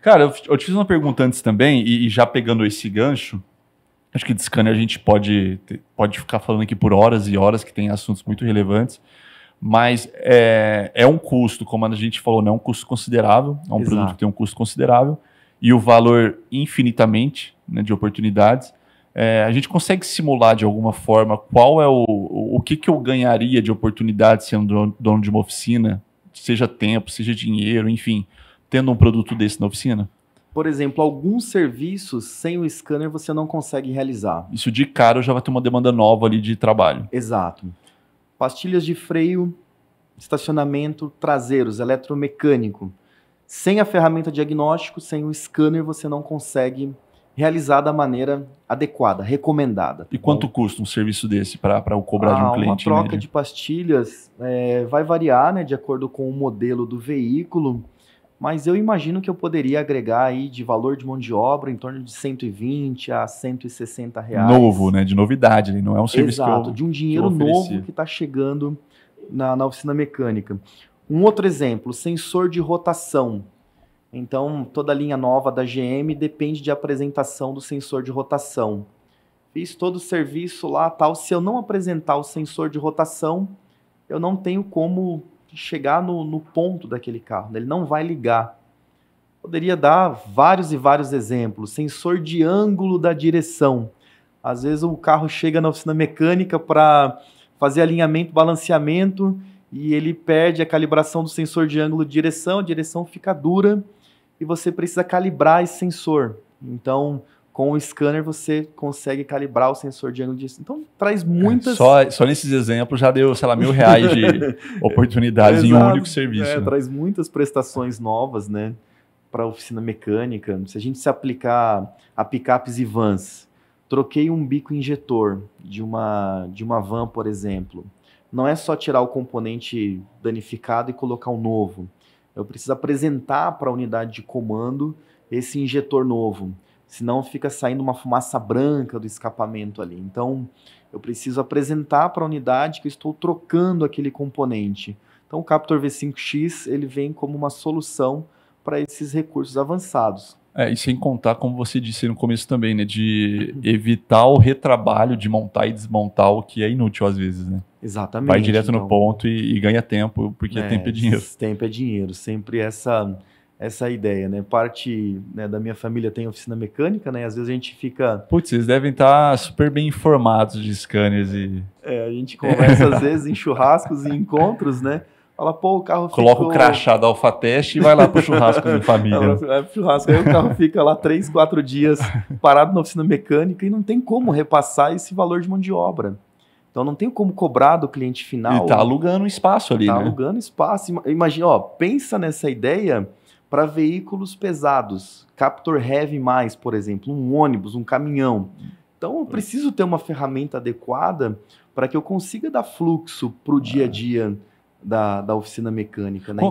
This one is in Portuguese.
Cara, eu, eu te fiz uma pergunta antes também, e, e, já pegando esse gancho, acho que de scanner a gente pode, pode ficar falando aqui por horas e horas, que tem assuntos muito relevantes, mas é, é um custo, como a gente falou, não né? é um custo considerável, é um Exato. produto que tem um custo considerável, e o valor infinitamente né, de oportunidades. É, a gente consegue simular de alguma forma qual é o, o, o que, que eu ganharia de oportunidade sendo dono de uma oficina, seja tempo, seja dinheiro, enfim tendo um produto desse na oficina? Por exemplo, alguns serviços sem o scanner você não consegue realizar. Isso de cara já vai ter uma demanda nova ali de trabalho. Exato. Pastilhas de freio, estacionamento, traseiros, eletromecânico. Sem a ferramenta diagnóstico, sem o scanner, você não consegue realizar da maneira adequada, recomendada. Tá e quanto custa um serviço desse para o cobrar de um ah, cliente? Uma troca de pastilhas é, vai variar né, de acordo com o modelo do veículo mas eu imagino que eu poderia agregar aí de valor de mão de obra em torno de 120 a 160 reais. Novo, né? De novidade, não é um serviço Exato, que eu, de um dinheiro que novo que está chegando na, na oficina mecânica. Um outro exemplo, sensor de rotação. Então, toda linha nova da GM depende de apresentação do sensor de rotação. Fiz todo o serviço lá, tal. Se eu não apresentar o sensor de rotação, eu não tenho como chegar no, no ponto daquele carro, né? ele não vai ligar. Poderia dar vários e vários exemplos. Sensor de ângulo da direção. Às vezes o carro chega na oficina mecânica para fazer alinhamento, balanceamento e ele perde a calibração do sensor de ângulo de direção, a direção fica dura e você precisa calibrar esse sensor. Então, com o scanner você consegue calibrar o sensor de ângulo disso. Então traz muitas. É, só, só nesses exemplos já deu, sei lá, mil reais de oportunidades em um único serviço. É, né? Traz muitas prestações novas, né? Para oficina mecânica. Se a gente se aplicar a picapes e vans, troquei um bico injetor de uma, de uma van, por exemplo. Não é só tirar o componente danificado e colocar o um novo. Eu preciso apresentar para a unidade de comando esse injetor novo senão fica saindo uma fumaça branca do escapamento ali. Então, eu preciso apresentar para a unidade que eu estou trocando aquele componente. Então, o Captor V5X ele vem como uma solução para esses recursos avançados. É, e sem contar, como você disse no começo também, né, de uhum. evitar o retrabalho de montar e desmontar o que é inútil às vezes, né? Exatamente. Vai direto então, no ponto e, e, ganha tempo, porque é, tempo é dinheiro. Tempo é dinheiro. Sempre essa essa ideia, né? Parte né, da minha família tem oficina mecânica, né? Às vezes a gente fica. Putz, vocês devem estar tá super bem informados de scanners e. É, a gente conversa às vezes em churrascos e encontros, né? Fala, pô, o carro Coloca ficou... o crachá da Teste e vai lá pro churrasco de é, família. Não, é pro churrasco. Aí o carro fica lá três, quatro dias parado na oficina mecânica e não tem como repassar esse valor de mão de obra. Então não tem como cobrar do cliente final. E tá alugando espaço ali, tá né? Tá alugando espaço. Imagina, ó, pensa nessa ideia para veículos pesados, Captor Heavy+, por exemplo, um ônibus, um caminhão. Então eu preciso ter uma ferramenta adequada para que eu consiga dar fluxo para o dia a é. dia da, da oficina mecânica. Né?